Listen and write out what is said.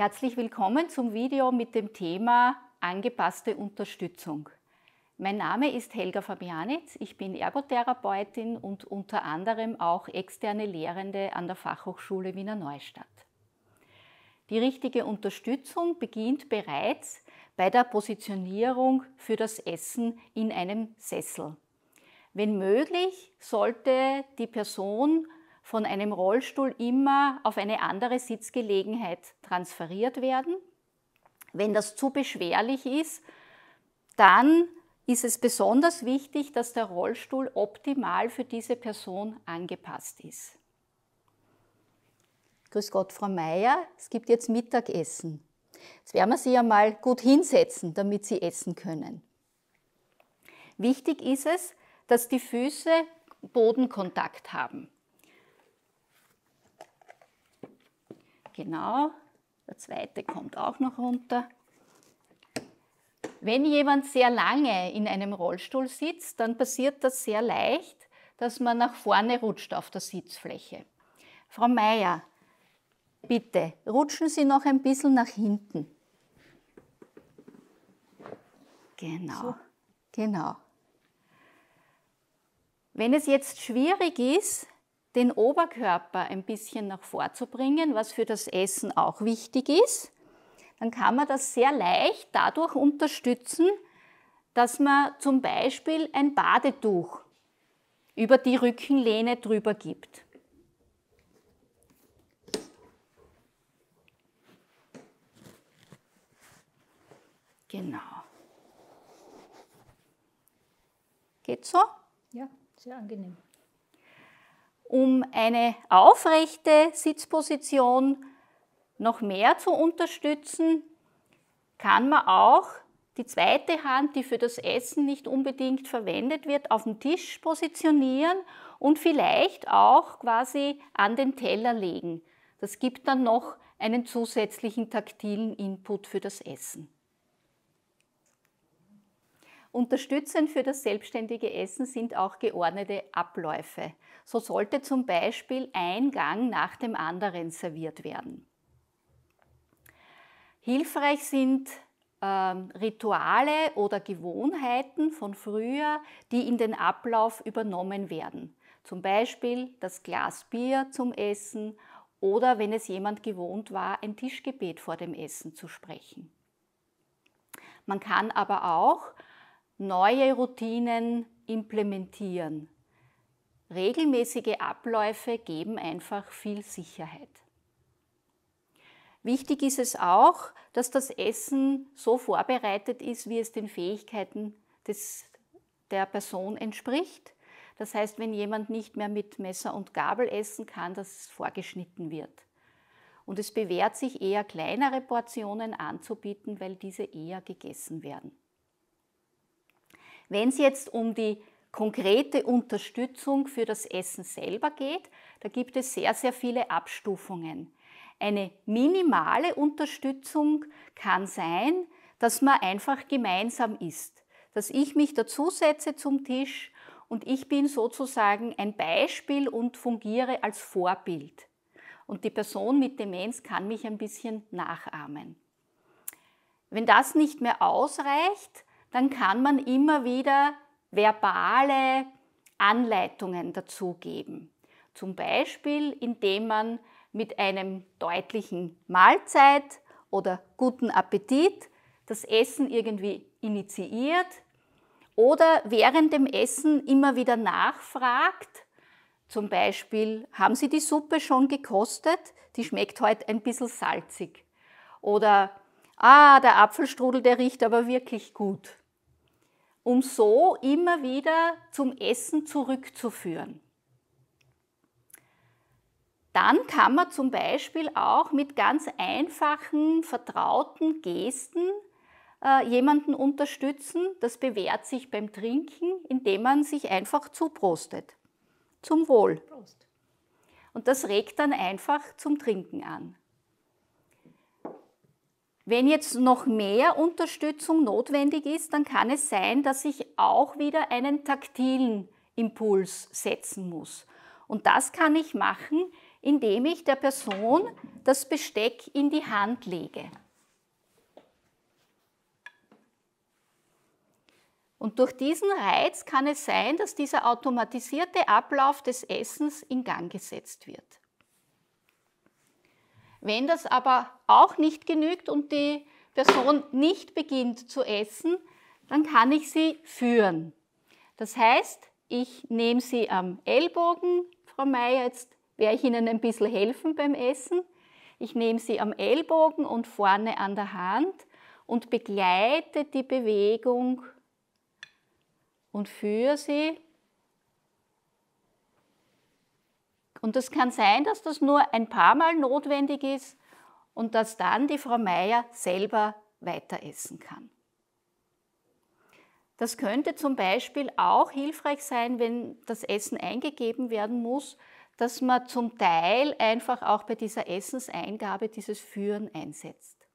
Herzlich willkommen zum Video mit dem Thema angepasste Unterstützung. Mein Name ist Helga Fabianitz, ich bin Ergotherapeutin und unter anderem auch externe Lehrende an der Fachhochschule Wiener Neustadt. Die richtige Unterstützung beginnt bereits bei der Positionierung für das Essen in einem Sessel. Wenn möglich, sollte die Person von einem Rollstuhl immer auf eine andere Sitzgelegenheit transferiert werden. Wenn das zu beschwerlich ist, dann ist es besonders wichtig, dass der Rollstuhl optimal für diese Person angepasst ist. Grüß Gott, Frau Meier, es gibt jetzt Mittagessen. Jetzt werden wir Sie ja mal gut hinsetzen, damit Sie essen können. Wichtig ist es, dass die Füße Bodenkontakt haben. Genau, der zweite kommt auch noch runter. Wenn jemand sehr lange in einem Rollstuhl sitzt, dann passiert das sehr leicht, dass man nach vorne rutscht auf der Sitzfläche. Frau Meier, bitte rutschen Sie noch ein bisschen nach hinten. Genau, so. genau. Wenn es jetzt schwierig ist, den Oberkörper ein bisschen nach vorzubringen, was für das Essen auch wichtig ist, dann kann man das sehr leicht dadurch unterstützen, dass man zum Beispiel ein Badetuch über die Rückenlehne drüber gibt. Genau. Geht so? Ja, sehr angenehm um eine aufrechte Sitzposition noch mehr zu unterstützen, kann man auch die zweite Hand, die für das Essen nicht unbedingt verwendet wird, auf den Tisch positionieren und vielleicht auch quasi an den Teller legen. Das gibt dann noch einen zusätzlichen taktilen Input für das Essen. Unterstützend für das selbstständige Essen sind auch geordnete Abläufe. So sollte zum Beispiel ein Gang nach dem anderen serviert werden. Hilfreich sind äh, Rituale oder Gewohnheiten von früher, die in den Ablauf übernommen werden. Zum Beispiel das Glas Bier zum Essen oder wenn es jemand gewohnt war, ein Tischgebet vor dem Essen zu sprechen. Man kann aber auch neue Routinen implementieren. Regelmäßige Abläufe geben einfach viel Sicherheit. Wichtig ist es auch, dass das Essen so vorbereitet ist, wie es den Fähigkeiten des, der Person entspricht. Das heißt, wenn jemand nicht mehr mit Messer und Gabel essen kann, dass es vorgeschnitten wird. Und es bewährt sich eher kleinere Portionen anzubieten, weil diese eher gegessen werden. Wenn es jetzt um die konkrete Unterstützung für das Essen selber geht, da gibt es sehr, sehr viele Abstufungen. Eine minimale Unterstützung kann sein, dass man einfach gemeinsam isst, dass ich mich dazusetze zum Tisch und ich bin sozusagen ein Beispiel und fungiere als Vorbild. Und die Person mit Demenz kann mich ein bisschen nachahmen. Wenn das nicht mehr ausreicht, dann kann man immer wieder verbale Anleitungen dazugeben. Zum Beispiel, indem man mit einem deutlichen Mahlzeit oder guten Appetit das Essen irgendwie initiiert oder während dem Essen immer wieder nachfragt, zum Beispiel, haben Sie die Suppe schon gekostet? Die schmeckt heute ein bisschen salzig. Oder, ah, der Apfelstrudel, der riecht aber wirklich gut um so immer wieder zum Essen zurückzuführen. Dann kann man zum Beispiel auch mit ganz einfachen, vertrauten Gesten äh, jemanden unterstützen. Das bewährt sich beim Trinken, indem man sich einfach zuprostet. Zum Wohl. Prost. Und das regt dann einfach zum Trinken an. Wenn jetzt noch mehr Unterstützung notwendig ist, dann kann es sein, dass ich auch wieder einen taktilen Impuls setzen muss. Und das kann ich machen, indem ich der Person das Besteck in die Hand lege. Und durch diesen Reiz kann es sein, dass dieser automatisierte Ablauf des Essens in Gang gesetzt wird. Wenn das aber auch nicht genügt und die Person nicht beginnt zu essen, dann kann ich sie führen. Das heißt, ich nehme sie am Ellbogen, Frau May, jetzt werde ich Ihnen ein bisschen helfen beim Essen. Ich nehme sie am Ellbogen und vorne an der Hand und begleite die Bewegung und führe sie Und es kann sein, dass das nur ein paar Mal notwendig ist und dass dann die Frau Meier selber weiter essen kann. Das könnte zum Beispiel auch hilfreich sein, wenn das Essen eingegeben werden muss, dass man zum Teil einfach auch bei dieser Essenseingabe dieses Führen einsetzt.